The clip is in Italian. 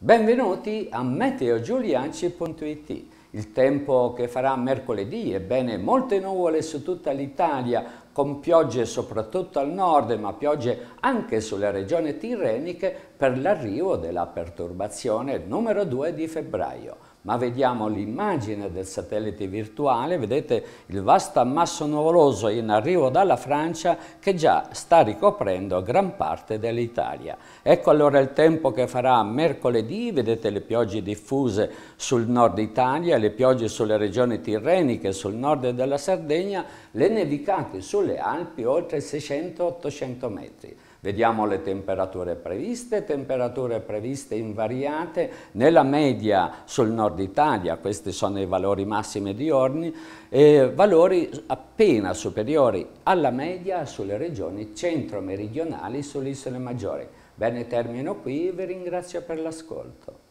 Benvenuti a meteogiulianci.it. Il tempo che farà mercoledì, ebbene molte nuvole su tutta l'Italia, con piogge soprattutto al nord, ma piogge anche sulle regioni tirreniche per l'arrivo della perturbazione numero 2 di febbraio. Ma vediamo l'immagine del satellite virtuale, vedete il vasto ammasso nuvoloso in arrivo dalla Francia che già sta ricoprendo gran parte dell'Italia. Ecco allora il tempo che farà mercoledì, vedete le piogge diffuse sul nord Italia, le piogge sulle regioni tirreniche, sul nord della Sardegna, le nevicate sulle sulle Alpi oltre 600-800 metri. Vediamo le temperature previste, temperature previste invariate, nella media sul nord Italia, questi sono i valori massimi di orni, eh, valori appena superiori alla media sulle regioni centro-meridionali sulle isole maggiori. Bene, termino qui, vi ringrazio per l'ascolto.